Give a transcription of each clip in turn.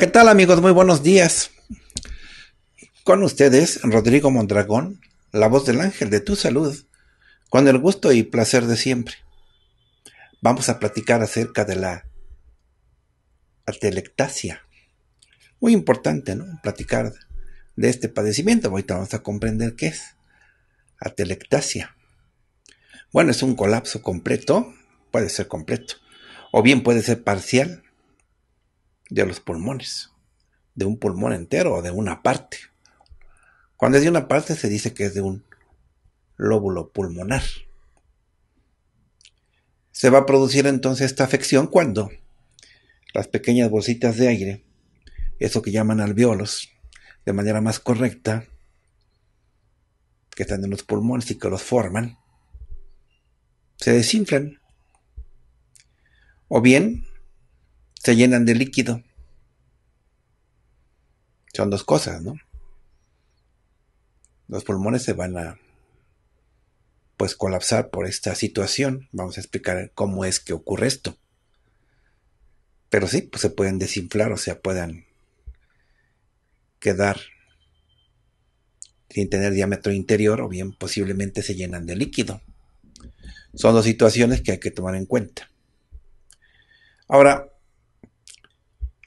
¿qué tal amigos? Muy buenos días. Con ustedes, Rodrigo Mondragón, la voz del ángel de tu salud, con el gusto y placer de siempre. Vamos a platicar acerca de la atelectasia. Muy importante, ¿no? Platicar de este padecimiento. Ahorita vamos a comprender qué es atelectasia. Bueno, es un colapso completo, puede ser completo, o bien puede ser parcial de los pulmones, de un pulmón entero o de una parte. Cuando es de una parte se dice que es de un lóbulo pulmonar. Se va a producir entonces esta afección cuando las pequeñas bolsitas de aire, eso que llaman alveolos, de manera más correcta, que están en los pulmones y que los forman, se desinflan. O bien se llenan de líquido. Son dos cosas, ¿no? Los pulmones se van a pues colapsar por esta situación. Vamos a explicar cómo es que ocurre esto. Pero sí, pues se pueden desinflar, o sea, puedan quedar sin tener diámetro interior o bien posiblemente se llenan de líquido. Son dos situaciones que hay que tomar en cuenta. Ahora,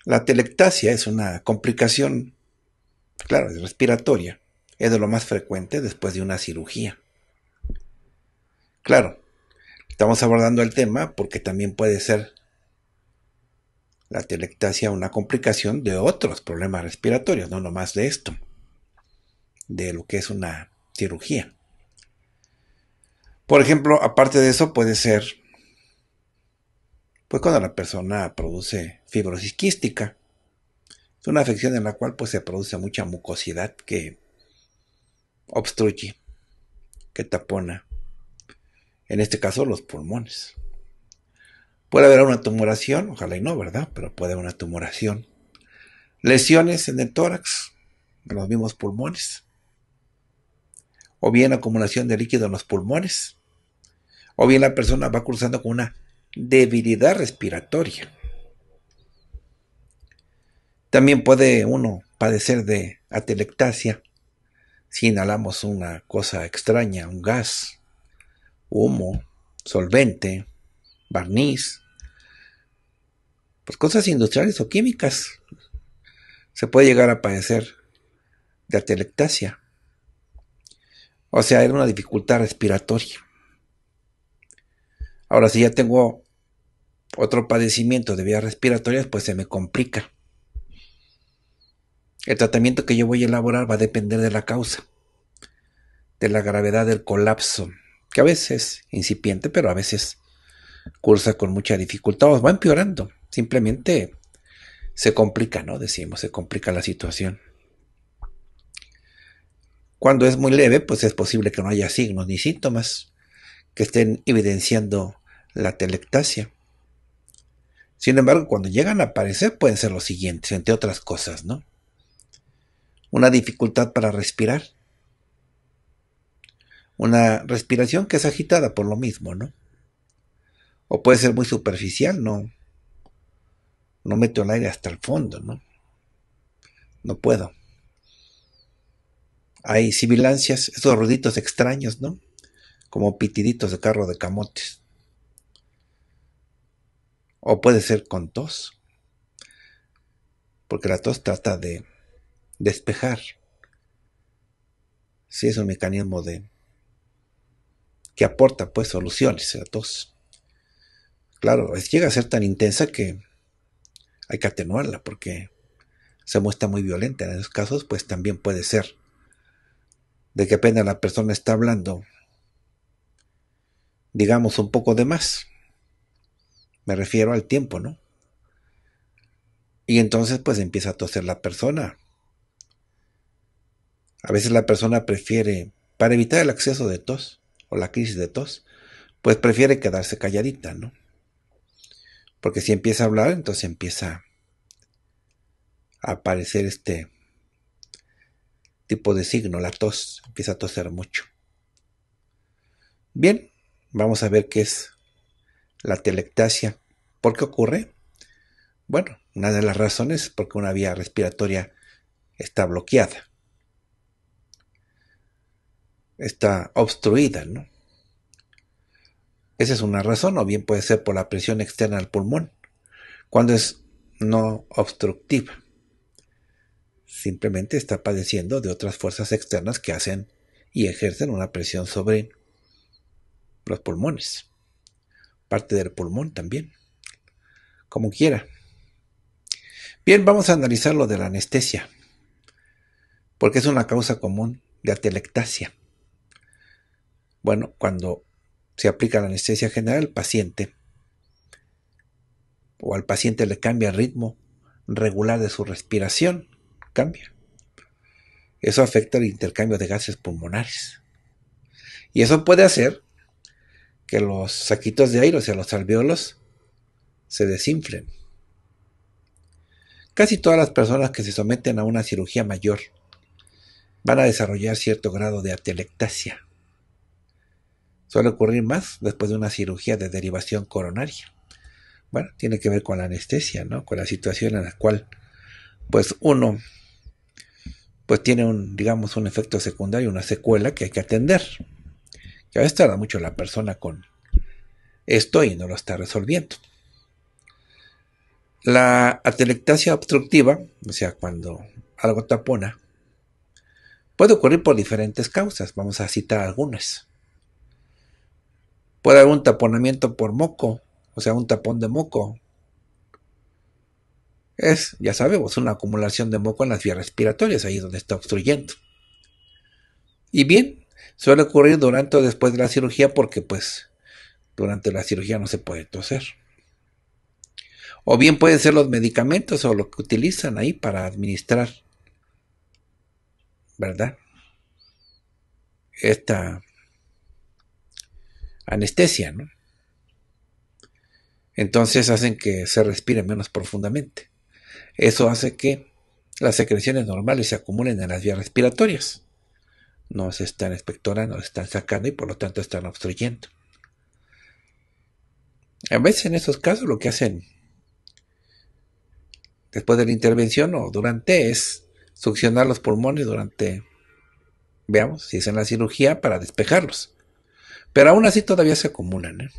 la telectasia es una complicación, claro, respiratoria. Es de lo más frecuente después de una cirugía. Claro, estamos abordando el tema porque también puede ser la telectasia una complicación de otros problemas respiratorios, no nomás de esto, de lo que es una cirugía. Por ejemplo, aparte de eso puede ser, pues cuando la persona produce fibrosis quística. Es una afección en la cual pues, se produce mucha mucosidad que obstruye, que tapona, en este caso los pulmones. Puede haber una tumoración, ojalá y no, ¿verdad? Pero puede haber una tumoración. Lesiones en el tórax, en los mismos pulmones. O bien acumulación de líquido en los pulmones. O bien la persona va cruzando con una debilidad respiratoria. También puede uno padecer de atelectasia si inhalamos una cosa extraña, un gas, humo, solvente, barniz, pues cosas industriales o químicas. Se puede llegar a padecer de atelectasia. O sea, era una dificultad respiratoria. Ahora, si ya tengo otro padecimiento de vías respiratorias, pues se me complica. El tratamiento que yo voy a elaborar va a depender de la causa, de la gravedad del colapso, que a veces es incipiente, pero a veces cursa con mucha dificultad o va empeorando. Simplemente se complica, ¿no? Decimos, se complica la situación. Cuando es muy leve, pues es posible que no haya signos ni síntomas que estén evidenciando la telectasia. Sin embargo, cuando llegan a aparecer pueden ser los siguientes, entre otras cosas, ¿no? una dificultad para respirar. Una respiración que es agitada por lo mismo, ¿no? O puede ser muy superficial, no. No meto el aire hasta el fondo, ¿no? No puedo. Hay sibilancias, esos ruiditos extraños, ¿no? Como pitiditos de carro de camotes. O puede ser con tos. Porque la tos trata de despejar. si es un mecanismo de que aporta pues soluciones a tos Claro, llega a ser tan intensa que hay que atenuarla porque se muestra muy violenta. En esos casos, pues también puede ser de que apenas la persona está hablando, digamos, un poco de más. Me refiero al tiempo, ¿no? Y entonces, pues empieza a toser la persona. A veces la persona prefiere, para evitar el acceso de tos o la crisis de tos, pues prefiere quedarse calladita, ¿no? Porque si empieza a hablar, entonces empieza a aparecer este tipo de signo, la tos, empieza a toser mucho. Bien, vamos a ver qué es la telectasia. ¿Por qué ocurre? Bueno, una de las razones es porque una vía respiratoria está bloqueada está obstruida, ¿no? Esa es una razón, o bien puede ser por la presión externa al pulmón, cuando es no obstructiva. Simplemente está padeciendo de otras fuerzas externas que hacen y ejercen una presión sobre los pulmones, parte del pulmón también, como quiera. Bien, vamos a analizar lo de la anestesia, porque es una causa común de atelectasia. Bueno, cuando se aplica la anestesia general, al paciente o al paciente le cambia el ritmo regular de su respiración, cambia. Eso afecta el intercambio de gases pulmonares. Y eso puede hacer que los saquitos de aire, o sea, los alveolos, se desinflen. Casi todas las personas que se someten a una cirugía mayor van a desarrollar cierto grado de atelectasia, suele ocurrir más después de una cirugía de derivación coronaria. Bueno, tiene que ver con la anestesia, ¿no? Con la situación en la cual, pues uno, pues tiene un, digamos, un efecto secundario, una secuela que hay que atender. Que a veces tarda mucho la persona con esto y no lo está resolviendo. La atelectasia obstructiva, o sea, cuando algo tapona, puede ocurrir por diferentes causas. Vamos a citar algunas. Puede haber un taponamiento por moco, o sea, un tapón de moco. Es, ya sabemos, una acumulación de moco en las vías respiratorias, ahí donde está obstruyendo. Y bien, suele ocurrir durante o después de la cirugía porque pues durante la cirugía no se puede toser. O bien pueden ser los medicamentos o lo que utilizan ahí para administrar, ¿verdad? Esta anestesia, ¿no? Entonces hacen que se respire menos profundamente. Eso hace que las secreciones normales se acumulen en las vías respiratorias. No se están expectorando, se están sacando y por lo tanto están obstruyendo. A veces en esos casos lo que hacen después de la intervención o durante es succionar los pulmones durante, veamos, si es en la cirugía para despejarlos. Pero aún así todavía se acumulan. ¿eh?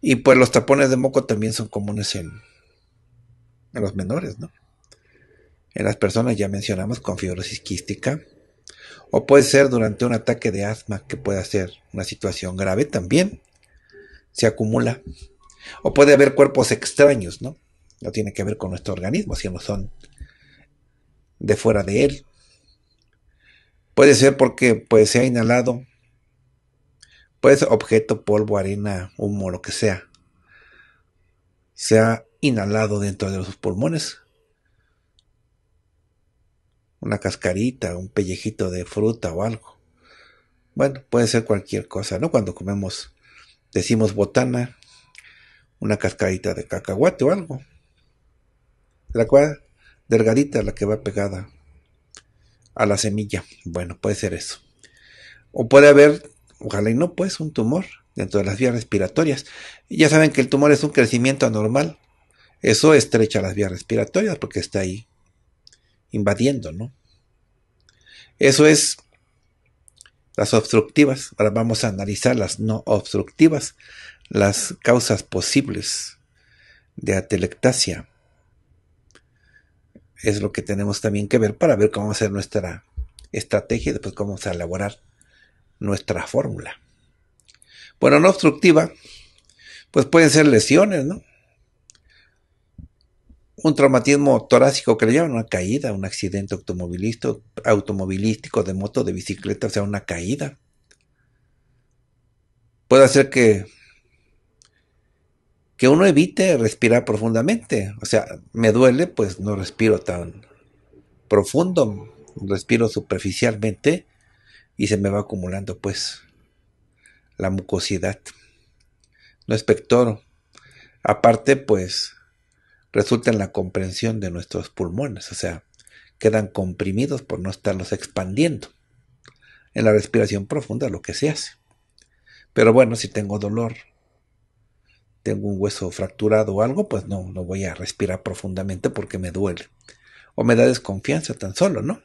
Y pues los tapones de moco también son comunes en, los menores, ¿no? En las personas ya mencionamos con fibrosis quística. O puede ser durante un ataque de asma que puede ser una situación grave también. Se acumula. O puede haber cuerpos extraños, ¿no? No tiene que ver con nuestro organismo, sino son de fuera de él. Puede ser porque pues, se ha inhalado puede ser objeto, polvo, arena, humo, lo que sea, se ha inhalado dentro de los pulmones. Una cascarita, un pellejito de fruta o algo. Bueno, puede ser cualquier cosa, ¿no? Cuando comemos, decimos botana, una cascarita de cacahuate o algo. La cual, delgadita, la que va pegada a la semilla. Bueno, puede ser eso. O puede haber ojalá y no, pues, un tumor dentro de las vías respiratorias. Ya saben que el tumor es un crecimiento anormal. Eso estrecha las vías respiratorias porque está ahí invadiendo, ¿no? Eso es las obstructivas. Ahora vamos a analizar las no obstructivas, las causas posibles de atelectasia. Es lo que tenemos también que ver para ver cómo hacer nuestra estrategia y después cómo vamos a elaborar nuestra fórmula. Bueno, no obstructiva, pues pueden ser lesiones, ¿no? Un traumatismo torácico que le llaman una caída, un accidente automovilístico, automovilístico de moto, de bicicleta, o sea, una caída. Puede hacer que que uno evite respirar profundamente. O sea, me duele, pues no respiro tan profundo, respiro superficialmente y se me va acumulando pues la mucosidad. No espectoro. Aparte pues resulta en la comprensión de nuestros pulmones, o sea, quedan comprimidos por no estarlos expandiendo. En la respiración profunda lo que se hace. Pero bueno, si tengo dolor, tengo un hueso fracturado o algo, pues no, no voy a respirar profundamente porque me duele. O me da desconfianza tan solo, ¿no?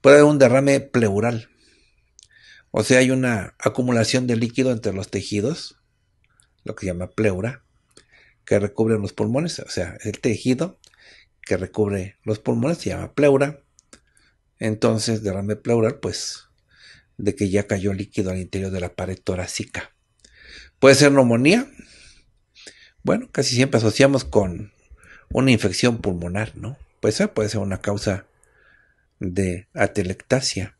Puede haber un derrame pleural, o sea, hay una acumulación de líquido entre los tejidos, lo que se llama pleura, que recubre los pulmones. O sea, el tejido que recubre los pulmones se llama pleura. Entonces, derrame pleural, pues, de que ya cayó líquido al interior de la pared torácica. Puede ser neumonía. Bueno, casi siempre asociamos con una infección pulmonar, ¿no? Pues ah, puede ser una causa de atelectasia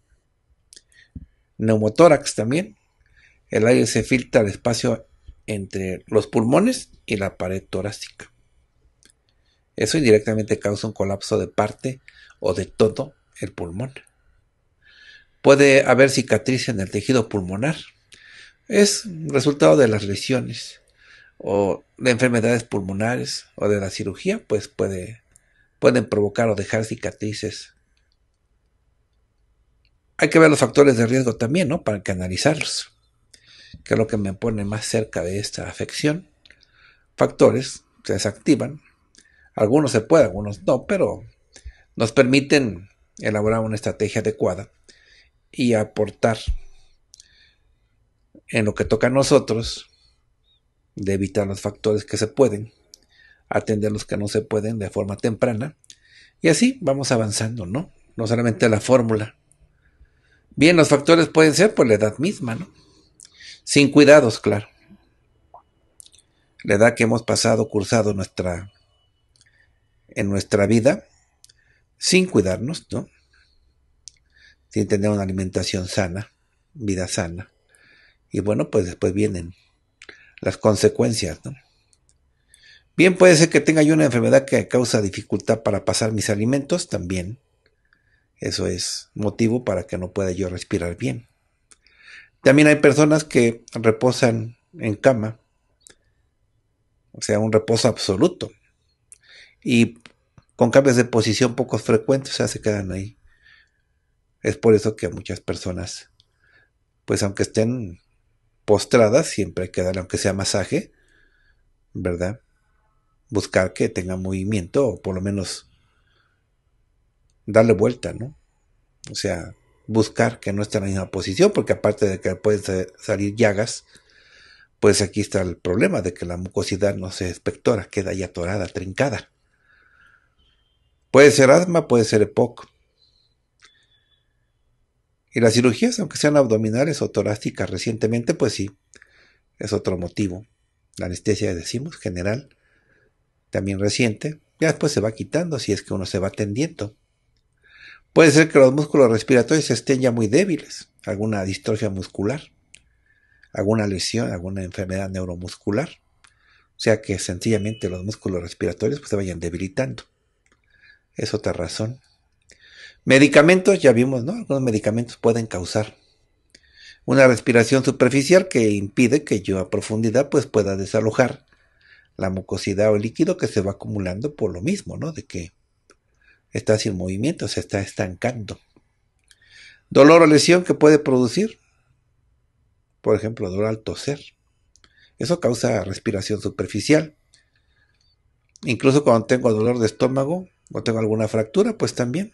neumotórax también. El aire se filtra al espacio entre los pulmones y la pared torácica. Eso indirectamente causa un colapso de parte o de todo el pulmón. Puede haber cicatrices en el tejido pulmonar. Es resultado de las lesiones o de enfermedades pulmonares o de la cirugía, pues puede, pueden provocar o dejar cicatrices hay que ver los factores de riesgo también, ¿no? Para analizarlos. que es lo que me pone más cerca de esta afección. Factores se desactivan, algunos se pueden, algunos no, pero nos permiten elaborar una estrategia adecuada y aportar en lo que toca a nosotros de evitar los factores que se pueden, atender los que no se pueden de forma temprana y así vamos avanzando, ¿no? No solamente la fórmula Bien, los factores pueden ser por la edad misma, ¿no? Sin cuidados, claro. La edad que hemos pasado, cursado nuestra, en nuestra vida, sin cuidarnos, ¿no? Sin tener una alimentación sana, vida sana. Y bueno, pues después vienen las consecuencias, ¿no? Bien, puede ser que tenga yo una enfermedad que causa dificultad para pasar mis alimentos también. Eso es motivo para que no pueda yo respirar bien. También hay personas que reposan en cama, o sea, un reposo absoluto. Y con cambios de posición poco frecuentes, o sea, se quedan ahí. Es por eso que muchas personas, pues aunque estén postradas, siempre darle, aunque sea masaje, ¿verdad? Buscar que tenga movimiento o por lo menos darle vuelta, ¿no? O sea, buscar que no esté en la misma posición, porque aparte de que pueden salir llagas, pues aquí está el problema de que la mucosidad no se expectora, queda ya atorada, trincada. Puede ser asma, puede ser EPOC. Y las cirugías, aunque sean abdominales o torácicas recientemente, pues sí, es otro motivo. La anestesia, decimos, general, también reciente. Ya después se va quitando si es que uno se va tendiendo Puede ser que los músculos respiratorios estén ya muy débiles, alguna distrofia muscular, alguna lesión, alguna enfermedad neuromuscular. O sea que sencillamente los músculos respiratorios pues, se vayan debilitando. Es otra razón. Medicamentos, ya vimos, ¿no? Algunos medicamentos pueden causar una respiración superficial que impide que yo a profundidad pues pueda desalojar la mucosidad o el líquido que se va acumulando por lo mismo, ¿no? De que está sin movimiento, se está estancando. Dolor o lesión que puede producir, por ejemplo, dolor al toser. Eso causa respiración superficial. Incluso cuando tengo dolor de estómago o tengo alguna fractura, pues también.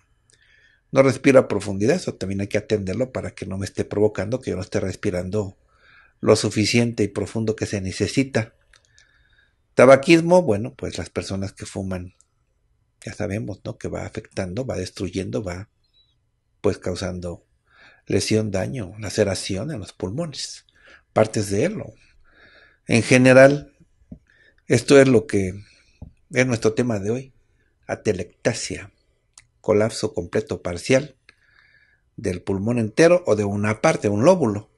No respiro a profundidad, eso también hay que atenderlo para que no me esté provocando que yo no esté respirando lo suficiente y profundo que se necesita. Tabaquismo, bueno, pues las personas que fuman ya sabemos, ¿no? Que va afectando, va destruyendo, va pues causando lesión, daño, laceración en los pulmones, partes de él. En general, esto es lo que es nuestro tema de hoy, atelectasia, colapso completo parcial del pulmón entero o de una parte, un lóbulo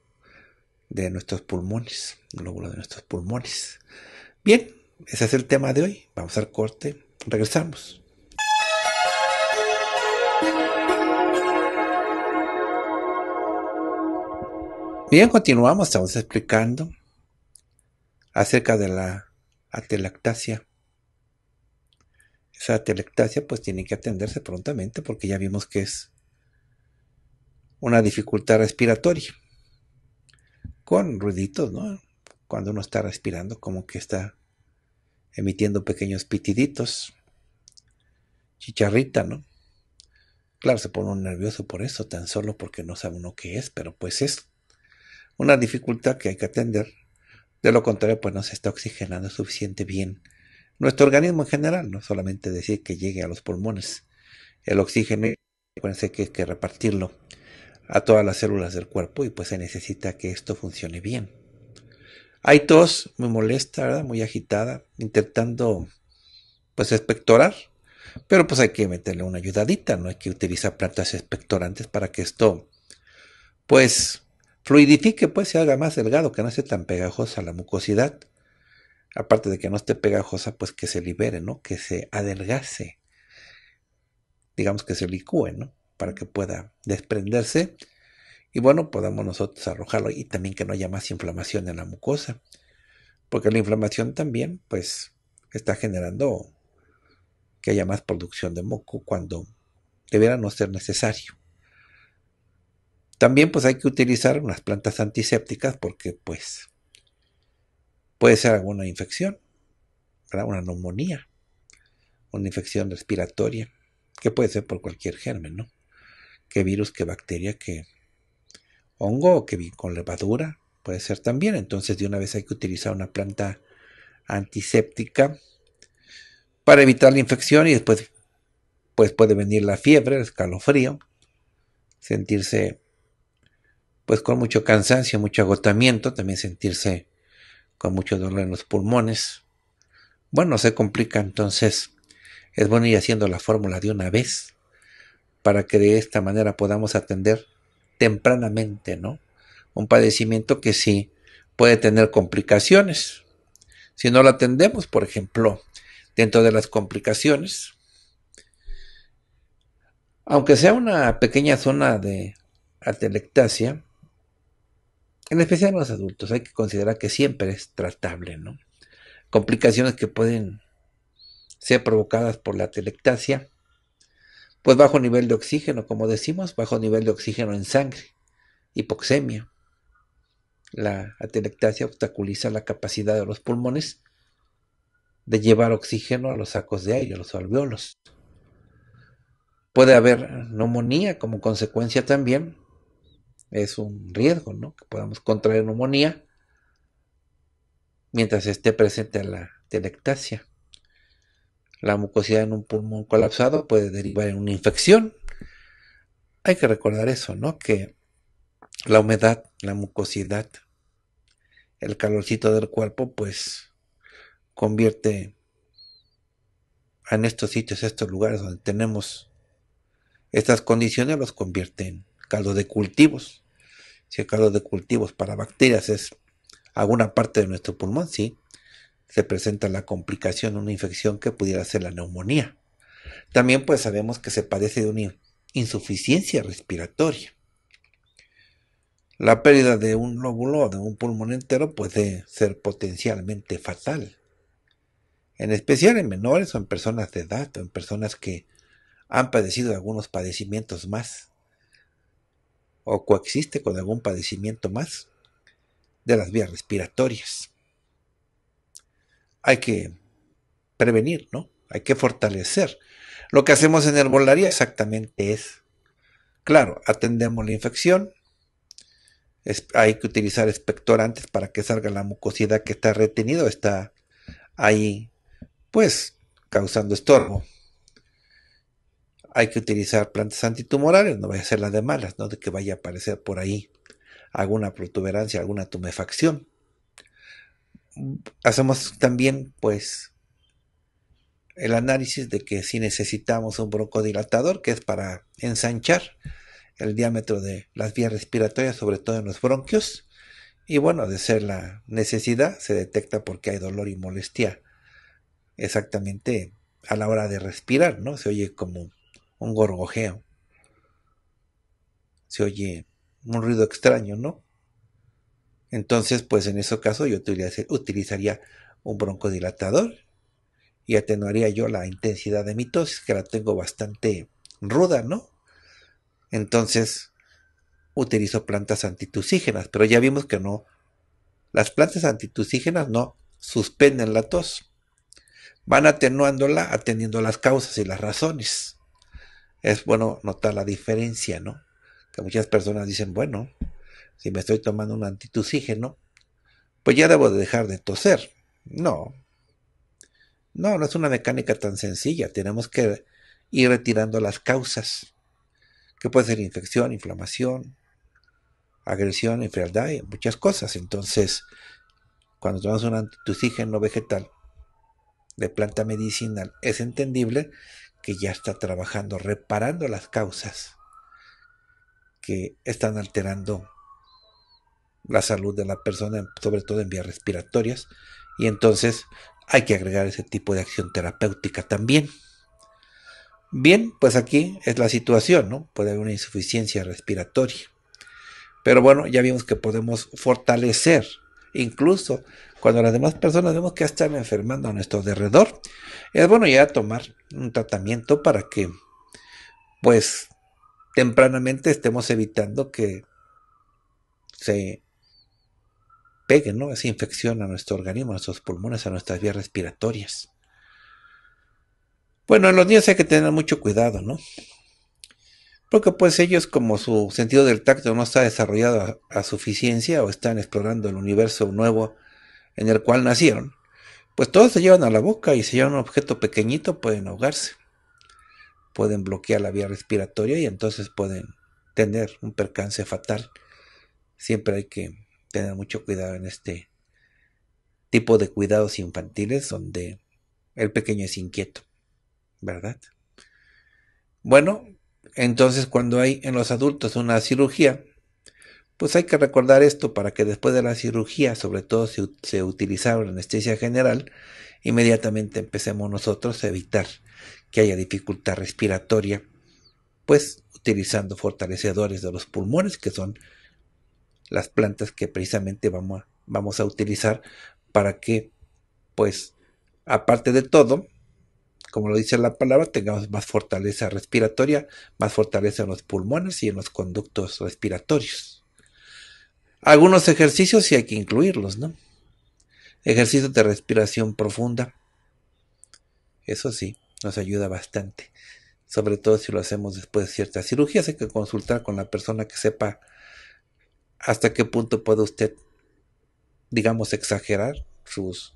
de nuestros pulmones, un lóbulo de nuestros pulmones. Bien, ese es el tema de hoy. Vamos al corte, regresamos. Bien, continuamos, estamos explicando acerca de la atelactasia. Esa atelactasia pues tiene que atenderse prontamente porque ya vimos que es una dificultad respiratoria. Con ruiditos, ¿no? Cuando uno está respirando como que está emitiendo pequeños pitiditos. Chicharrita, ¿no? Claro, se pone un nervioso por eso, tan solo porque no sabe uno qué es, pero pues es una dificultad que hay que atender. De lo contrario, pues no se está oxigenando suficiente bien nuestro organismo en general, no solamente decir que llegue a los pulmones. El oxígeno, acuérdense que hay que repartirlo a todas las células del cuerpo y pues se necesita que esto funcione bien. Hay tos muy molesta, muy agitada, intentando pues expectorar, pero pues hay que meterle una ayudadita, no hay que utilizar plantas expectorantes para que esto pues fluidifique, pues se haga más delgado, que no esté tan pegajosa la mucosidad. Aparte de que no esté pegajosa, pues que se libere, ¿no? Que se adelgase. Digamos que se licúe, ¿no? Para que pueda desprenderse y bueno, podamos nosotros arrojarlo y también que no haya más inflamación en la mucosa. Porque la inflamación también, pues, está generando que haya más producción de moco cuando debiera no ser necesario. También pues hay que utilizar unas plantas antisépticas porque pues puede ser alguna infección, ¿verdad? una neumonía, una infección respiratoria, que puede ser por cualquier germen, ¿no? Que virus, qué bacteria, que hongo o que con levadura, puede ser también. Entonces de una vez hay que utilizar una planta antiséptica para evitar la infección y después pues puede venir la fiebre, el escalofrío, sentirse pues con mucho cansancio, mucho agotamiento, también sentirse con mucho dolor en los pulmones. Bueno, se complica, entonces es bueno ir haciendo la fórmula de una vez para que de esta manera podamos atender tempranamente, ¿no? Un padecimiento que sí puede tener complicaciones. Si no lo atendemos, por ejemplo, dentro de las complicaciones, aunque sea una pequeña zona de atelectasia, en especial en los adultos, hay que considerar que siempre es tratable, ¿no? Complicaciones que pueden ser provocadas por la telectasia, pues bajo nivel de oxígeno, como decimos, bajo nivel de oxígeno en sangre, hipoxemia. La atelectasia obstaculiza la capacidad de los pulmones de llevar oxígeno a los sacos de aire, a los alveolos. Puede haber neumonía como consecuencia también es un riesgo, ¿no? Que podamos contraer neumonía mientras esté presente la telectasia. La mucosidad en un pulmón colapsado puede derivar en una infección. Hay que recordar eso, ¿no? Que la humedad, la mucosidad, el calorcito del cuerpo, pues convierte en estos sitios, estos lugares donde tenemos estas condiciones, los convierte en caldo de cultivos. Si el caldo de cultivos para bacterias es alguna parte de nuestro pulmón, sí, se presenta la complicación, una infección que pudiera ser la neumonía. También pues sabemos que se padece de una insuficiencia respiratoria. La pérdida de un lóbulo o de un pulmón entero puede ser potencialmente fatal, en especial en menores o en personas de edad o en personas que han padecido algunos padecimientos más o coexiste con algún padecimiento más de las vías respiratorias. Hay que prevenir, ¿no? Hay que fortalecer. Lo que hacemos en el herbolaria exactamente es, claro, atendemos la infección, hay que utilizar expectorantes para que salga la mucosidad que está retenida, está ahí, pues, causando estorbo hay que utilizar plantas antitumorales, no vaya a ser las de malas, no de que vaya a aparecer por ahí alguna protuberancia, alguna tumefacción. Hacemos también, pues, el análisis de que si necesitamos un broncodilatador, que es para ensanchar el diámetro de las vías respiratorias, sobre todo en los bronquios. Y bueno, de ser la necesidad, se detecta porque hay dolor y molestia exactamente a la hora de respirar, ¿no? Se oye como un gorgojeo. Se oye un ruido extraño, ¿no? Entonces, pues en ese caso yo utilizaría un broncodilatador y atenuaría yo la intensidad de mi tos, que la tengo bastante ruda, ¿no? Entonces, utilizo plantas antitusígenas, pero ya vimos que no. Las plantas antitusígenas no suspenden la tos. Van atenuándola atendiendo las causas y las razones es bueno notar la diferencia, ¿no? Que muchas personas dicen, bueno, si me estoy tomando un antitusígeno pues ya debo de dejar de toser. No. No, no es una mecánica tan sencilla. Tenemos que ir retirando las causas, que puede ser infección, inflamación, agresión, enfermedad, y muchas cosas. Entonces, cuando tomamos un antitusígeno vegetal de planta medicinal, es entendible que ya está trabajando, reparando las causas que están alterando la salud de la persona, sobre todo en vías respiratorias. Y entonces hay que agregar ese tipo de acción terapéutica también. Bien, pues aquí es la situación, ¿no? Puede haber una insuficiencia respiratoria. Pero bueno, ya vimos que podemos fortalecer Incluso cuando las demás personas vemos que están enfermando a nuestro derredor, es bueno ya tomar un tratamiento para que, pues, tempranamente estemos evitando que se pegue, ¿no? Esa infección a nuestro organismo, a nuestros pulmones, a nuestras vías respiratorias. Bueno, en los niños hay que tener mucho cuidado, ¿no? Porque pues ellos como su sentido del tacto no está desarrollado a, suficiencia o están explorando el universo nuevo en el cual nacieron, pues todos se llevan a la boca y si llevan un objeto pequeñito pueden ahogarse, pueden bloquear la vía respiratoria y entonces pueden tener un percance fatal. Siempre hay que tener mucho cuidado en este tipo de cuidados infantiles donde el pequeño es inquieto, ¿verdad? Bueno, entonces, cuando hay en los adultos una cirugía, pues hay que recordar esto para que después de la cirugía, sobre todo si se utilizaba la anestesia general, inmediatamente empecemos nosotros a evitar que haya dificultad respiratoria, pues utilizando fortalecedores de los pulmones, que son las plantas que precisamente vamos a, vamos a utilizar para que, pues, aparte de todo, como lo dice la palabra, tengamos más fortaleza respiratoria, más fortaleza en los pulmones y en los conductos respiratorios. Algunos ejercicios sí hay que incluirlos, ¿no? Ejercicios de respiración profunda. Eso sí, nos ayuda bastante. Sobre todo si lo hacemos después de ciertas cirugías, hay que consultar con la persona que sepa hasta qué punto puede usted, digamos, exagerar sus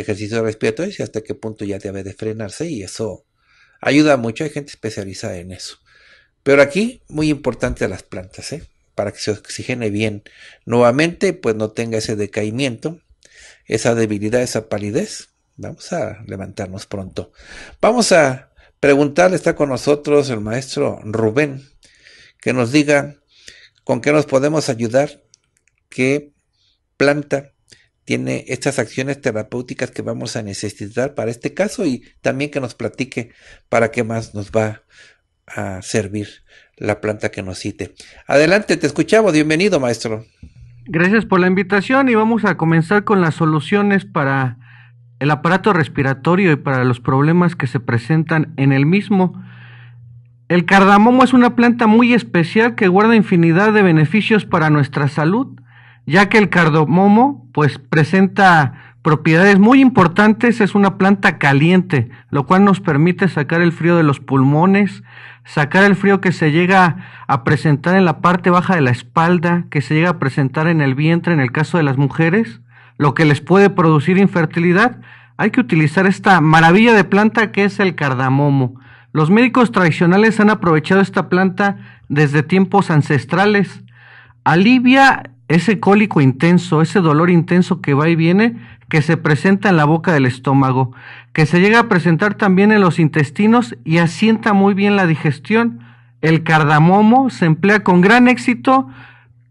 ejercicio de respiro, y hasta qué punto ya debe de frenarse y eso ayuda mucho, hay gente especializada en eso. Pero aquí, muy importante a las plantas, ¿eh? para que se oxigene bien nuevamente, pues no tenga ese decaimiento, esa debilidad, esa palidez. Vamos a levantarnos pronto. Vamos a preguntarle, está con nosotros el maestro Rubén, que nos diga con qué nos podemos ayudar, qué planta tiene estas acciones terapéuticas que vamos a necesitar para este caso y también que nos platique para qué más nos va a servir la planta que nos cite. Adelante, te escuchamos, bienvenido maestro. Gracias por la invitación y vamos a comenzar con las soluciones para el aparato respiratorio y para los problemas que se presentan en el mismo. El cardamomo es una planta muy especial que guarda infinidad de beneficios para nuestra salud ya que el cardamomo pues presenta propiedades muy importantes, es una planta caliente, lo cual nos permite sacar el frío de los pulmones, sacar el frío que se llega a presentar en la parte baja de la espalda, que se llega a presentar en el vientre en el caso de las mujeres, lo que les puede producir infertilidad, hay que utilizar esta maravilla de planta que es el cardamomo. Los médicos tradicionales han aprovechado esta planta desde tiempos ancestrales. Alivia ese cólico intenso, ese dolor intenso que va y viene, que se presenta en la boca del estómago, que se llega a presentar también en los intestinos y asienta muy bien la digestión. El cardamomo se emplea con gran éxito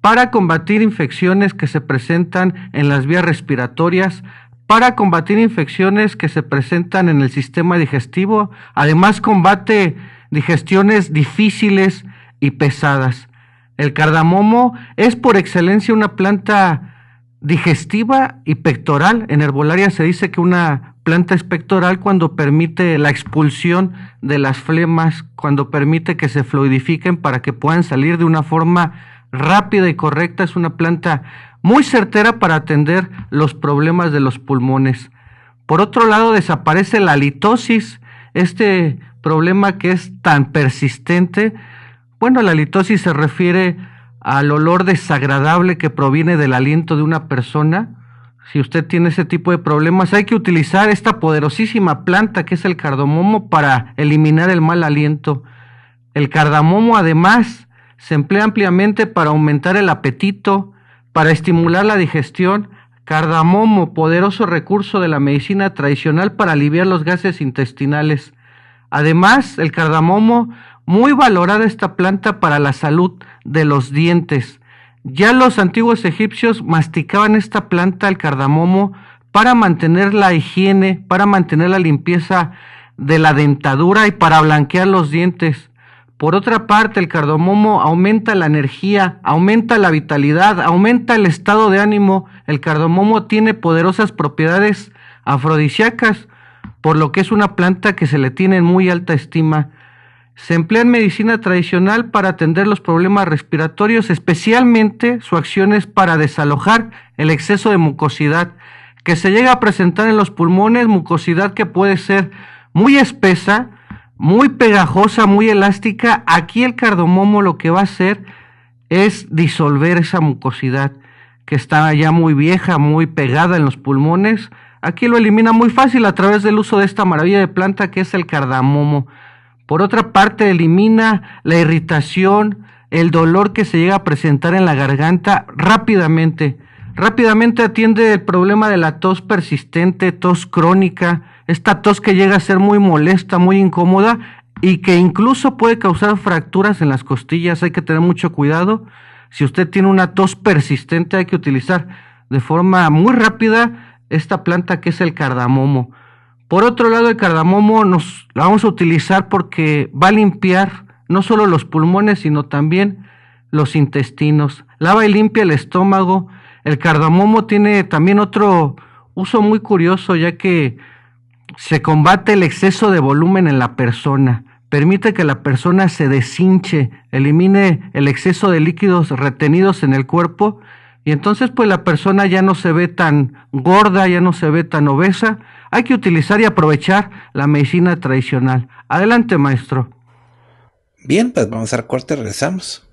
para combatir infecciones que se presentan en las vías respiratorias, para combatir infecciones que se presentan en el sistema digestivo. Además, combate digestiones difíciles y pesadas. El cardamomo es por excelencia una planta digestiva y pectoral. En herbolaria se dice que una planta es pectoral cuando permite la expulsión de las flemas, cuando permite que se fluidifiquen para que puedan salir de una forma rápida y correcta. Es una planta muy certera para atender los problemas de los pulmones. Por otro lado, desaparece la litosis, este problema que es tan persistente bueno, la litosis se refiere al olor desagradable que proviene del aliento de una persona. Si usted tiene ese tipo de problemas, hay que utilizar esta poderosísima planta que es el cardamomo para eliminar el mal aliento. El cardamomo además se emplea ampliamente para aumentar el apetito, para estimular la digestión. Cardamomo, poderoso recurso de la medicina tradicional para aliviar los gases intestinales. Además, el cardamomo muy valorada esta planta para la salud de los dientes. Ya los antiguos egipcios masticaban esta planta, el cardamomo, para mantener la higiene, para mantener la limpieza de la dentadura y para blanquear los dientes. Por otra parte, el cardamomo aumenta la energía, aumenta la vitalidad, aumenta el estado de ánimo. El cardamomo tiene poderosas propiedades afrodisíacas, por lo que es una planta que se le tiene en muy alta estima. Se emplea en medicina tradicional para atender los problemas respiratorios, especialmente su acción es para desalojar el exceso de mucosidad que se llega a presentar en los pulmones, mucosidad que puede ser muy espesa, muy pegajosa, muy elástica. Aquí el cardomomo lo que va a hacer es disolver esa mucosidad que está ya muy vieja, muy pegada en los pulmones. Aquí lo elimina muy fácil a través del uso de esta maravilla de planta que es el cardamomo. Por otra parte, elimina la irritación, el dolor que se llega a presentar en la garganta rápidamente. Rápidamente atiende el problema de la tos persistente, tos crónica, esta tos que llega a ser muy molesta, muy incómoda y que incluso puede causar fracturas en las costillas. Hay que tener mucho cuidado. Si usted tiene una tos persistente, hay que utilizar de forma muy rápida esta planta que es el cardamomo. Por otro lado, el cardamomo nos la vamos a utilizar porque va a limpiar no solo los pulmones, sino también los intestinos. Lava y limpia el estómago. El cardamomo tiene también otro uso muy curioso, ya que se combate el exceso de volumen en la persona. Permite que la persona se deshinche, elimine el exceso de líquidos retenidos en el cuerpo y entonces pues la persona ya no se ve tan gorda, ya no se ve tan obesa hay que utilizar y aprovechar la medicina tradicional. Adelante, maestro. Bien, pues vamos dar corte, regresamos.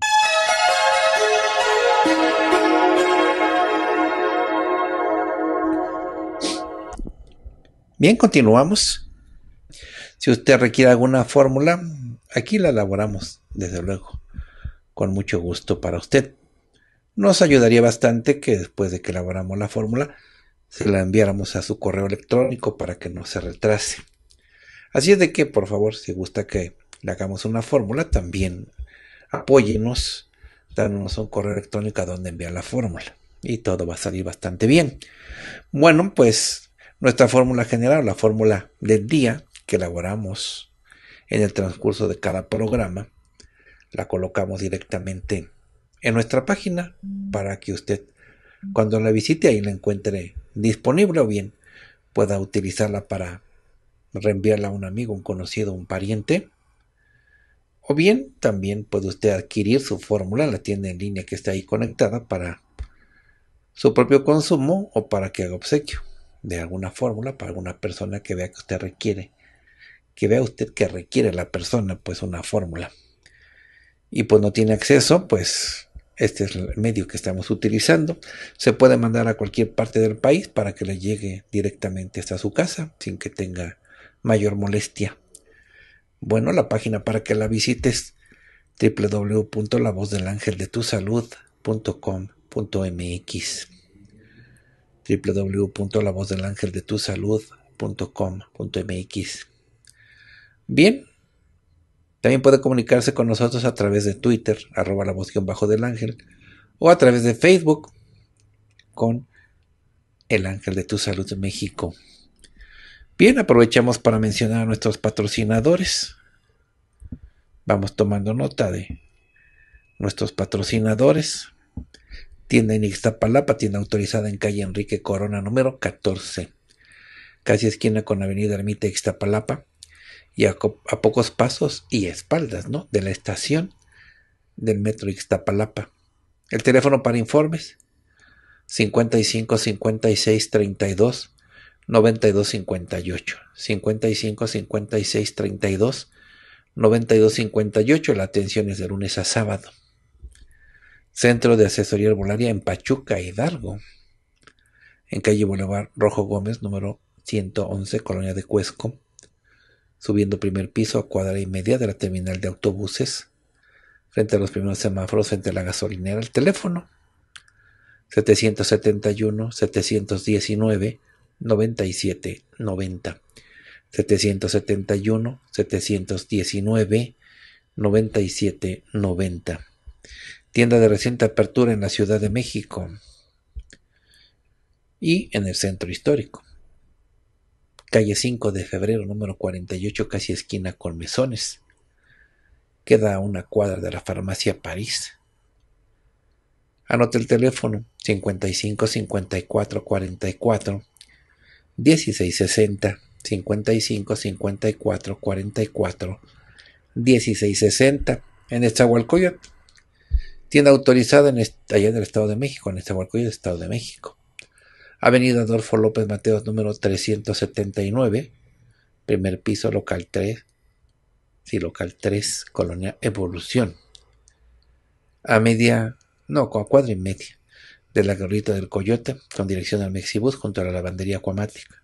Bien, continuamos. Si usted requiere alguna fórmula, aquí la elaboramos, desde luego, con mucho gusto para usted. Nos ayudaría bastante que después de que elaboramos la fórmula, se la enviáramos a su correo electrónico para que no se retrase. Así es de que, por favor, si gusta que le hagamos una fórmula, también apóyenos dándonos un correo electrónico a donde enviar la fórmula. Y todo va a salir bastante bien. Bueno, pues nuestra fórmula general, la fórmula del día que elaboramos en el transcurso de cada programa, la colocamos directamente en nuestra página para que usted cuando la visite ahí la encuentre disponible o bien pueda utilizarla para reenviarla a un amigo, un conocido, un pariente. O bien también puede usted adquirir su fórmula en la tienda en línea que está ahí conectada para su propio consumo o para que haga obsequio de alguna fórmula para alguna persona que vea que usted requiere, que vea usted que requiere la persona pues una fórmula. Y pues no tiene acceso, pues este es el medio que estamos utilizando. Se puede mandar a cualquier parte del país para que le llegue directamente hasta su casa sin que tenga mayor molestia. Bueno, la página para que la visites www.lavozdelangeldetusalud.com.mx www.lavozdelangeldetusalud.com.mx Bien, también puede comunicarse con nosotros a través de Twitter, arroba la voz bajo del ángel, o a través de Facebook con el ángel de tu salud México. Bien, aprovechamos para mencionar a nuestros patrocinadores. Vamos tomando nota de nuestros patrocinadores. Tienda en Ixtapalapa, tienda autorizada en calle Enrique Corona, número 14. Casi esquina con Avenida Ermita Ixtapalapa y a, pocos pasos y espaldas ¿no? de la estación del metro Ixtapalapa. El teléfono para informes 55 56 32 92 58 55 56 32 92 58 la atención es de lunes a sábado Centro de Asesoría Herbolaria en Pachuca Hidalgo en calle Boulevard Rojo Gómez número 111 Colonia de Cuesco subiendo primer piso a cuadra y media de la terminal de autobuses, frente a los primeros semáforos, frente a la gasolinera, el teléfono. 771, 719, 97, 90. 771, 719, 97, 90. Tienda de reciente apertura en la Ciudad de México y en el centro histórico calle 5 de febrero, número 48, casi esquina con mesones. Queda a una cuadra de la farmacia París. Anote el teléfono 55 54 44 1660 55 54 44 1660 en Estahualcoyot. Tienda autorizada en allá en el Estado de México, en del Estado de México. Avenida Adolfo López Mateos, número 379, primer piso, local 3, sí, local 3, Colonia Evolución, a media, no, a cuadra y media, de la Garrita del Coyote, con dirección al Mexibus, junto a la lavandería acuamática.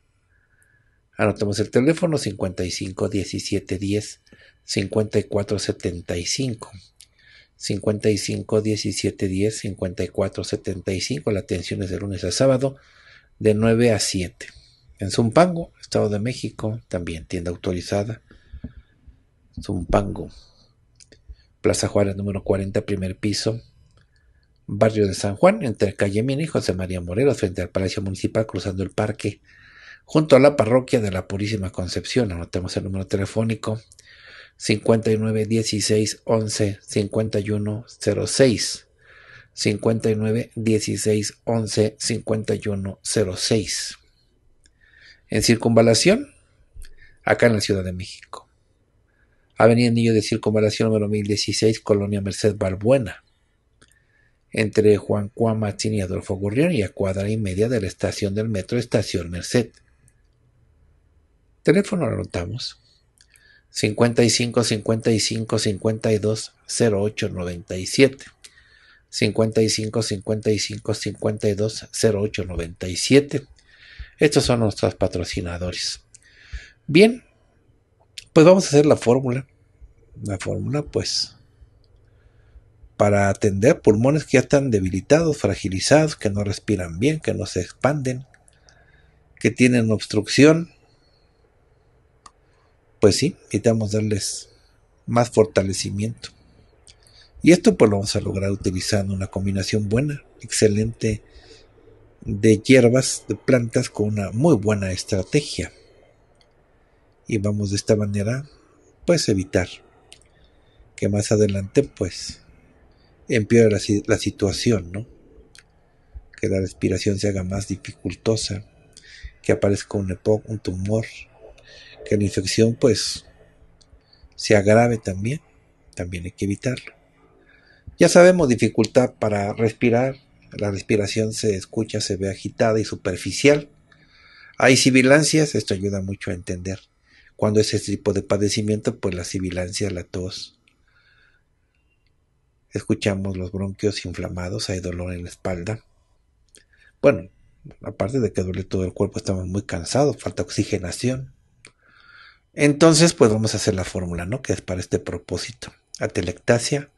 Anotamos el teléfono 55 17 10 54 75. 55 17 10 54 75. La atención es de lunes a sábado de 9 a 7. En Zumpango, Estado de México, también tienda autorizada. Zumpango. Plaza Juárez número 40, primer piso. Barrio de San Juan, entre calle Mina y José María Morelos, frente al Palacio Municipal, cruzando el parque, junto a la parroquia de la Purísima Concepción. Anotemos el número telefónico 59 11 59 16 11 51 06. En circunvalación, acá en la Ciudad de México. Avenida Niño de Circunvalación número 1016, Colonia Merced Barbuena, Entre Juan Juan Martín y Adolfo Gurrión y a cuadra y media de la estación del metro Estación Merced. Teléfono lo anotamos. 55 55 52 08 97. 55 55 52 08 97. Estos son nuestros patrocinadores. Bien, pues vamos a hacer la fórmula. La fórmula, pues, para atender pulmones que ya están debilitados, fragilizados, que no respiran bien, que no se expanden, que tienen obstrucción. Pues sí, necesitamos darles más fortalecimiento. Y esto pues lo vamos a lograr utilizando una combinación buena, excelente de hierbas, de plantas con una muy buena estrategia. Y vamos de esta manera pues evitar que más adelante pues empeore la, situación, ¿no? Que la respiración se haga más dificultosa, que aparezca un, un tumor, que la infección pues se agrave también, también hay que evitarlo. Ya sabemos, dificultad para respirar. La respiración se escucha, se ve agitada y superficial. Hay sibilancias, esto ayuda mucho a entender. Cuando es este tipo de padecimiento, pues la sibilancia, la tos. Escuchamos los bronquios inflamados, hay dolor en la espalda. Bueno, aparte de que duele todo el cuerpo, estamos muy cansados, falta oxigenación. Entonces, pues vamos a hacer la fórmula, ¿no? Que es para este propósito. Atelectasia,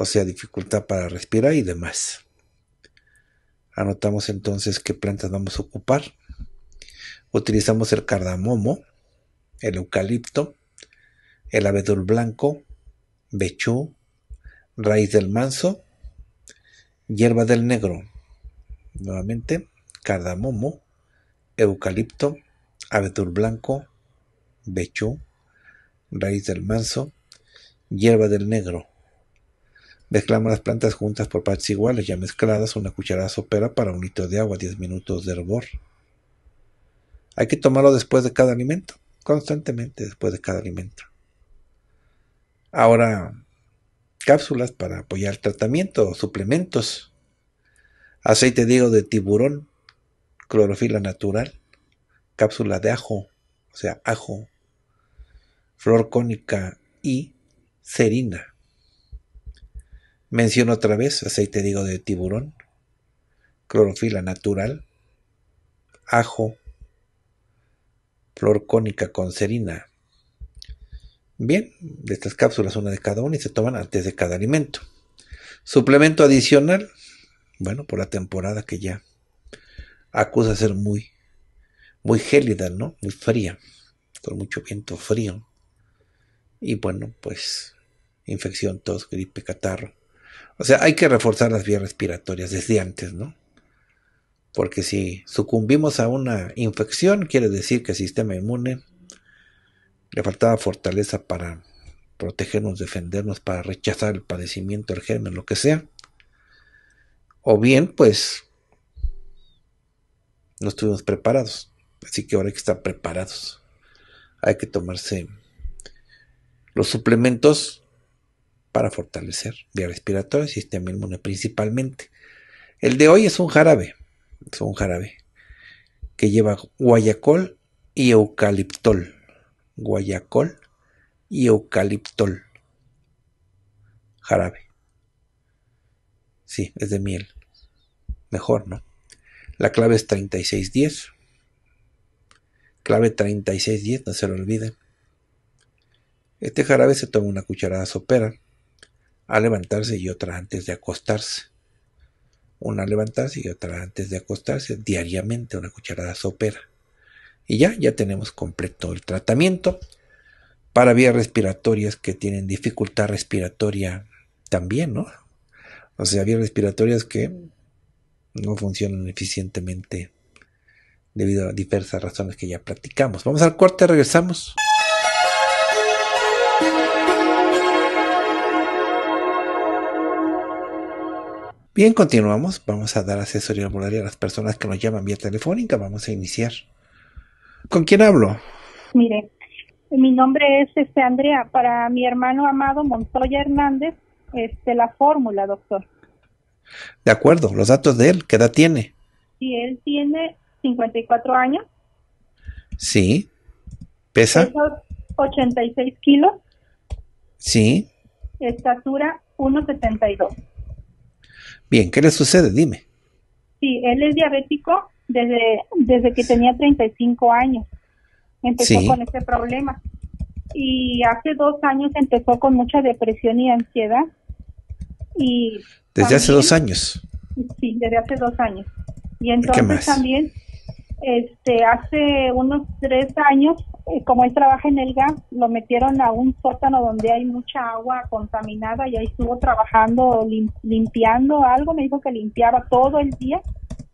o sea, dificultad para respirar y demás. Anotamos entonces qué plantas vamos a ocupar. Utilizamos el cardamomo, el eucalipto, el abedul blanco, bechú, raíz del manso, hierba del negro. Nuevamente, cardamomo, eucalipto, abedul blanco, bechú, raíz del manso, hierba del negro Mezclamos las plantas juntas por partes iguales, ya mezcladas, una cucharada sopera para un litro de agua, 10 minutos de hervor. Hay que tomarlo después de cada alimento, constantemente después de cada alimento. Ahora, cápsulas para apoyar el tratamiento, suplementos, aceite de de tiburón, clorofila natural, cápsula de ajo, o sea, ajo, flor cónica y serina. Menciono otra vez aceite de de tiburón, clorofila natural, ajo, flor cónica con serina. Bien, de estas cápsulas una de cada una y se toman antes de cada alimento. Suplemento adicional, bueno, por la temporada que ya acusa ser muy, muy gélida, ¿no? Muy fría, con mucho viento frío. Y bueno, pues infección, tos, gripe, catarro. O sea, hay que reforzar las vías respiratorias desde antes, ¿no? Porque si sucumbimos a una infección, quiere decir que el sistema inmune le faltaba fortaleza para protegernos, defendernos, para rechazar el padecimiento, el germen, lo que sea. O bien, pues, no estuvimos preparados. Así que ahora hay que estar preparados. Hay que tomarse los suplementos para fortalecer vía respiratoria y sistema inmune principalmente. El de hoy es un jarabe, es un jarabe que lleva guayacol y eucaliptol. Guayacol y eucaliptol. Jarabe. Sí, es de miel. Mejor, ¿no? La clave es 3610. Clave 3610, no se lo olviden. Este jarabe se toma una cucharada sopera a levantarse y otra antes de acostarse. Una a levantarse y otra antes de acostarse, diariamente una cucharada sopera. Y ya, ya tenemos completo el tratamiento para vías respiratorias que tienen dificultad respiratoria también, ¿no? O sea, vías respiratorias que no funcionan eficientemente debido a diversas razones que ya platicamos. Vamos al corte, regresamos. Bien, continuamos. Vamos a dar asesoría laboral a las personas que nos llaman vía telefónica. Vamos a iniciar. ¿Con quién hablo? Mire, mi nombre es este Andrea. Para mi hermano amado Montoya Hernández, este la fórmula, doctor. De acuerdo, los datos de él, ¿qué edad tiene? Sí, él tiene 54 años. Sí. ¿Pesa? 86 kilos. Sí. Estatura 1,72. Bien, ¿qué le sucede? Dime. Sí, él es diabético desde, desde que tenía 35 años. Empezó con este problema. Y hace dos años empezó con mucha depresión y ansiedad. Y desde hace dos años. Sí, desde hace dos años. Y entonces también, este, hace unos tres años como él trabaja en el gas, lo metieron a un sótano donde hay mucha agua contaminada y ahí estuvo trabajando, limpiando algo, me dijo que limpiaba todo el día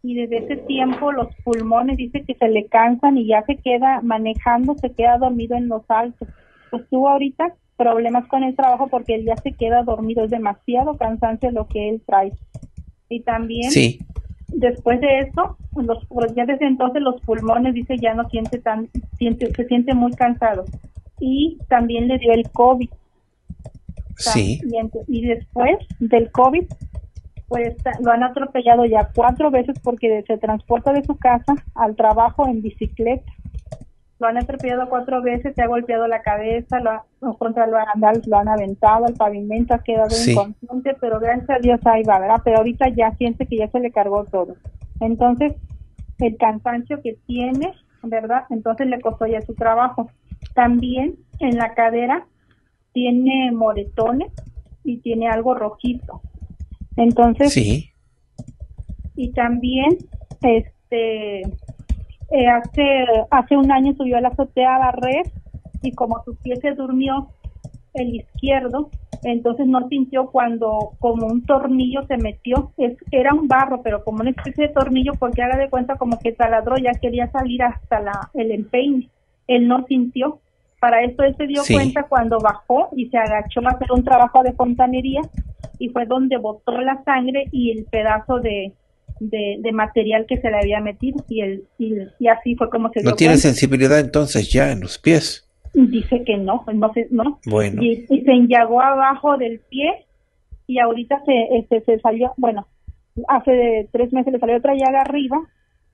y desde ese tiempo los pulmones dice que se le cansan y ya se queda manejando, se queda dormido en los altos. Pues tuvo ahorita problemas con el trabajo porque él ya se queda dormido, es demasiado cansancio lo que él trae. Y también sí después de eso, los, pues, ya desde entonces los pulmones, dice, ya no siente tan, siente, se siente muy cansado. Y también le dio el COVID. Sí. Y después del COVID, pues lo han atropellado ya cuatro veces porque se transporta de su casa al trabajo en bicicleta lo han atropellado cuatro veces, se ha golpeado la cabeza, lo, contra lo lo han aventado al pavimento, ha quedado inconsciente, pero gracias a Dios ahí va, ¿verdad? Pero ahorita ya siente que ya se le cargó todo. Entonces, el cansancio que tiene, ¿verdad? Entonces le costó ya su trabajo. También en la cadera tiene moretones y tiene algo rojito. Entonces, sí. Y también, este, eh, hace, hace un año subió a la azotea a y como su pie se durmió, el izquierdo, entonces no sintió cuando como un tornillo se metió, era un barro, pero como una especie de tornillo, porque haga de cuenta como que taladro ya quería salir hasta la, el empeine, él no sintió. Para esto él se dio cuenta cuando bajó y se agachó a hacer un trabajo de fontanería y fue donde botó la sangre y el pedazo de, de, material que se le había metido y, el, y, así fue como se ¿No tiene sensibilidad entonces ya en los pies? Dice que no, entonces no. Bueno. Y, se enllagó abajo del pie y ahorita se, este, se salió, bueno, hace tres meses le salió otra llaga arriba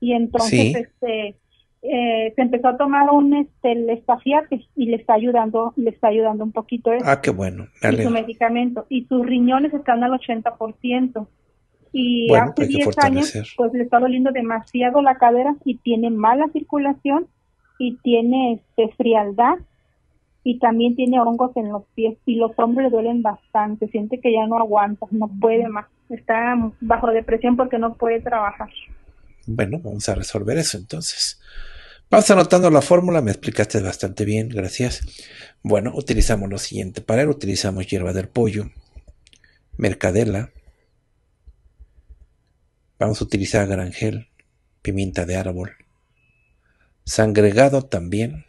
y entonces este, eh, se empezó a tomar un este, el estafiate y le está ayudando, le está ayudando un poquito eso. Ah, qué bueno. y su medicamento. Y sus riñones están al 80% y hace 10 años pues le está doliendo demasiado la cadera y tiene mala circulación y tiene este, frialdad y también tiene hongos en los pies y los hombros le duelen bastante, siente que ya no aguanta, no puede más, está bajo depresión porque no puede trabajar. Bueno, vamos a resolver eso entonces. Vas anotando la fórmula, me explicaste bastante bien, gracias. Bueno, utilizamos lo siguiente para él, utilizamos hierba del pollo, mercadela, Vamos a utilizar granjel, pimienta de árbol, sangregado también,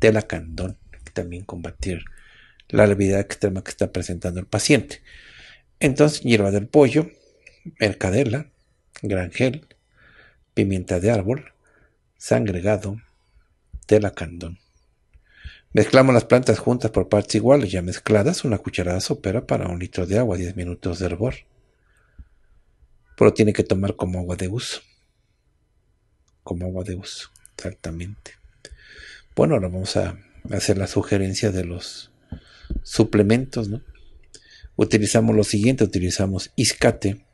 tela candón, también combatir la levidad extrema que está presentando el paciente. Entonces, hierba del pollo, mercadela, granjel, pimienta de árbol, sangregado, tela candón. Mezclamos las plantas juntas por partes iguales, ya mezcladas, una cucharada sopera para un litro de agua, 10 minutos de hervor pero tiene que tomar como agua de uso. Como agua de uso, exactamente. Bueno, ahora vamos a hacer la sugerencia de los suplementos, ¿no? Utilizamos lo siguiente, utilizamos iscate,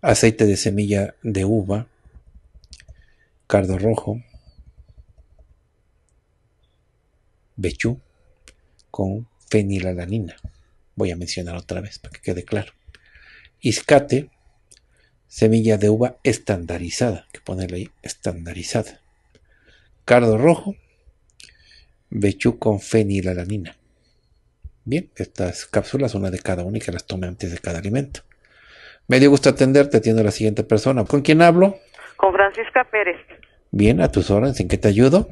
aceite de semilla de uva, cardo rojo, bechú con fenilalanina. Voy a mencionar otra vez para que quede claro. Iscate, semilla de uva estandarizada, que ponerle ahí estandarizada. Cardo rojo, bechú con fenilalanina. Bien, estas cápsulas, una de cada una y que las tome antes de cada alimento. Me dio gusto atenderte, atiendo a la siguiente persona. ¿Con quién hablo? Con Francisca Pérez. Bien, a tus órdenes, ¿en qué te ayudo?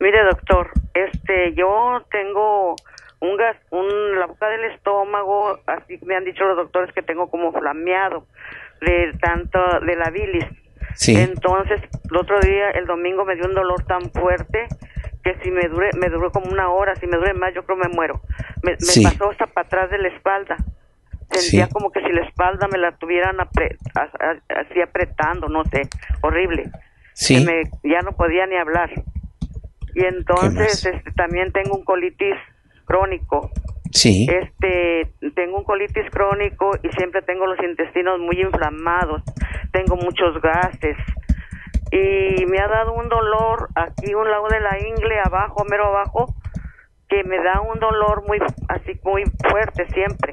Mire, doctor, este, yo tengo un un, la boca del estómago, así me han dicho los doctores que tengo como flameado de tanto de la bilis. Sí. Entonces, el otro día, el domingo, me dio un dolor tan fuerte que si me dure, me duró como una hora, si me dure más, yo creo me muero. Me, me pasó hasta para atrás de la espalda. Sentía como que si la espalda me la tuvieran así apretando, no sé, horrible. Sí. Que me, ya no podía ni hablar. Y entonces este, también tengo un colitis crónico. Sí. Este, tengo un colitis crónico y siempre tengo los intestinos muy inflamados, tengo muchos gases y me ha dado un dolor aquí un lado de la ingle abajo, mero abajo, que me da un dolor muy así muy fuerte siempre.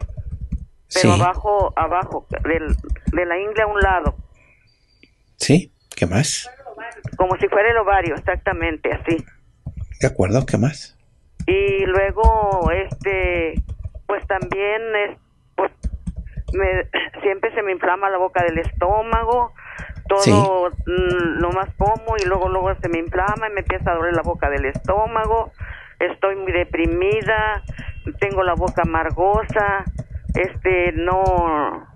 Pero abajo, abajo de la ingle a un lado. Sí, ¿qué más? Como si fuera el ovario, exactamente así. De acuerdo, ¿qué más? y luego este pues también pues, siempre se me inflama la boca del estómago todo lo más como y luego luego se me inflama y me empieza a doler la boca del estómago estoy muy deprimida tengo la boca amargosa este no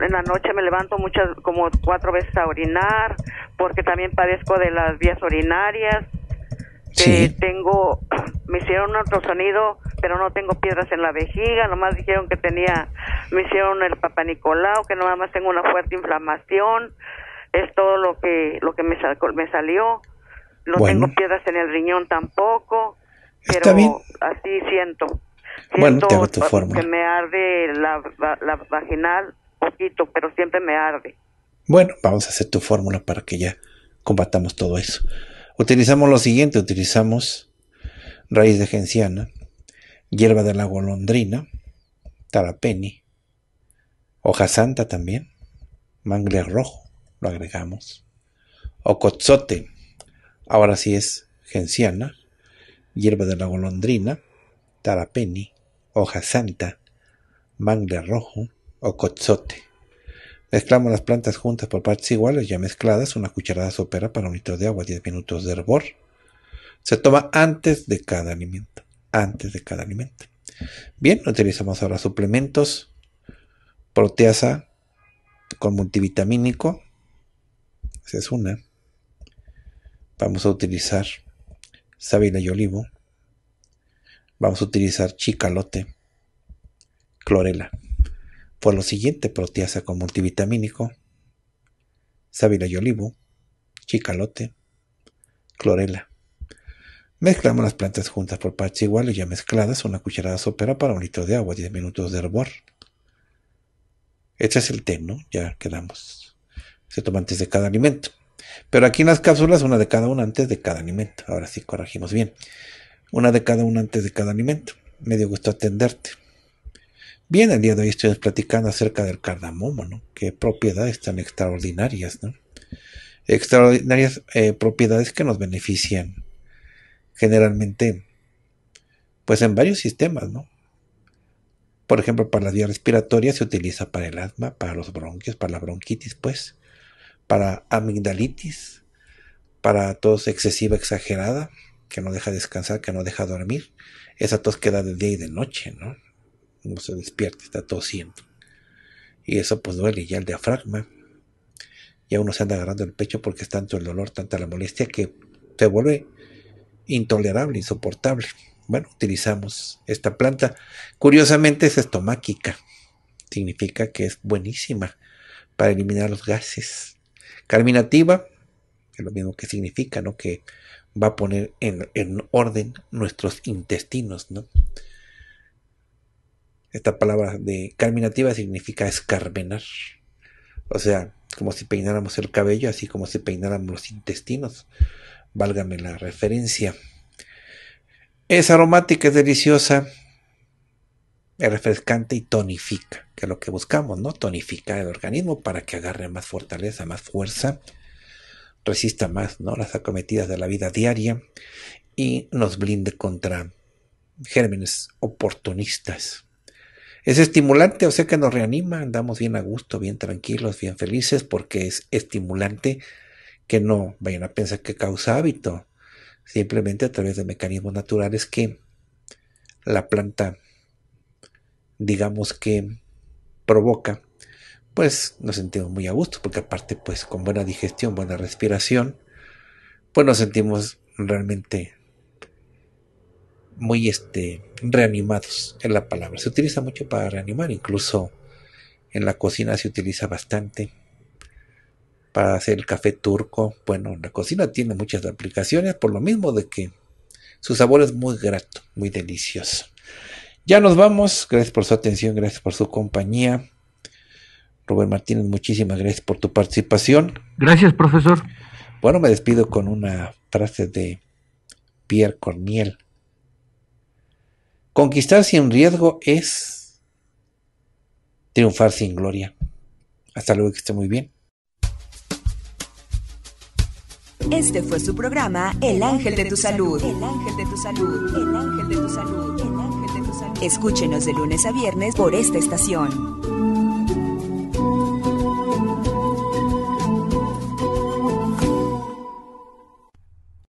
en la noche me levanto muchas como cuatro veces a orinar porque también padezco de las vías urinarias Sí. Eh, tengo, me hicieron otro sonido, pero no tengo piedras en la vejiga, nomás dijeron que tenía, me hicieron el Papa Nicolau, que nada más tengo una fuerte inflamación, es todo lo que, lo que me, me salió, no tengo piedras en el riñón tampoco, pero así siento. siento bueno, te fórmula que me arde la vaginal poquito, pero siempre me arde. Bueno, vamos a hacer tu fórmula para que ya combatamos todo eso. Utilizamos lo siguiente, utilizamos raíz de genciana, hierba de la golondrina, tarapeni, hoja santa también, mangle rojo, lo agregamos, ocotzote, ahora sí es genciana, hierba de la golondrina, tarapeni, hoja santa, mangle rojo, ocotzote. Mezclamos las plantas juntas por partes iguales, ya mezcladas, una cucharada sopera para un litro de agua, 10 minutos de hervor. Se toma antes de cada alimento. Antes de cada alimento. Bien, utilizamos ahora suplementos. Proteasa con multivitamínico. Esa es una. Vamos a utilizar sabina y olivo. Vamos a utilizar chicalote, clorela por lo siguiente proteasa con multivitamínico, sábila y olivo, chicalote, clorela. Mezclamos las plantas juntas por partes iguales ya mezcladas, una cucharada sopera para un litro de agua, 10 minutos de hervor. Este es el té, ¿no? Ya quedamos. Se toma antes de cada alimento. Pero aquí en las cápsulas, una de cada una antes de cada alimento. Ahora sí corregimos bien. Una de cada una antes de cada alimento. dio gusto atenderte. Bien, el día de hoy estoy platicando acerca del cardamomo, ¿no? Qué propiedades tan extraordinarias, ¿no? Extraordinarias eh, propiedades que nos benefician generalmente, pues en varios sistemas, ¿no? Por ejemplo, para la vía respiratoria se utiliza para el asma, para los bronquios, para la bronquitis, pues, para amigdalitis, para tos excesiva, exagerada, que no deja descansar, que no deja dormir, esa tos queda de día y de noche, ¿no? no se despierta, está tosiendo. Y eso pues duele ya el diafragma. Ya uno se anda agarrando el pecho porque es tanto el dolor, tanta la molestia que se vuelve intolerable, insoportable. Bueno, utilizamos esta planta. Curiosamente es estomáquica. Significa que es buenísima para eliminar los gases. Carminativa, es lo mismo que significa, ¿no? Que va a poner en, en orden nuestros intestinos, ¿no? Esta palabra de carminativa significa escarmenar. O sea, como si peináramos el cabello, así como si peináramos los intestinos. Válgame la referencia. Es aromática, es deliciosa, es refrescante y tonifica, que es lo que buscamos, ¿no? Tonifica el organismo para que agarre más fortaleza, más fuerza, resista más, ¿no? Las acometidas de la vida diaria y nos blinde contra gérmenes oportunistas. Es estimulante, o sea que nos reanima, andamos bien a gusto, bien tranquilos, bien felices, porque es estimulante que no vayan a pensar que causa hábito, simplemente a través de mecanismos naturales que la planta, digamos que provoca, pues nos sentimos muy a gusto, porque aparte pues con buena digestión, buena respiración, pues nos sentimos realmente muy este, reanimados, en la palabra. Se utiliza mucho para reanimar, incluso en la cocina se utiliza bastante para hacer el café turco. Bueno, la cocina tiene muchas aplicaciones por lo mismo de que su sabor es muy grato, muy delicioso. Ya nos vamos, gracias por su atención, gracias por su compañía. Robert Martínez, muchísimas gracias por tu participación. Gracias, profesor. Bueno, me despido con una frase de Pierre Corniel. Conquistar sin riesgo es triunfar sin gloria. Hasta luego, que esté muy bien. Este fue su programa El Ángel de tu Salud. El Ángel de tu Salud. El Ángel de tu Salud. El Ángel de tu Salud. Escúchenos de lunes a viernes por esta estación.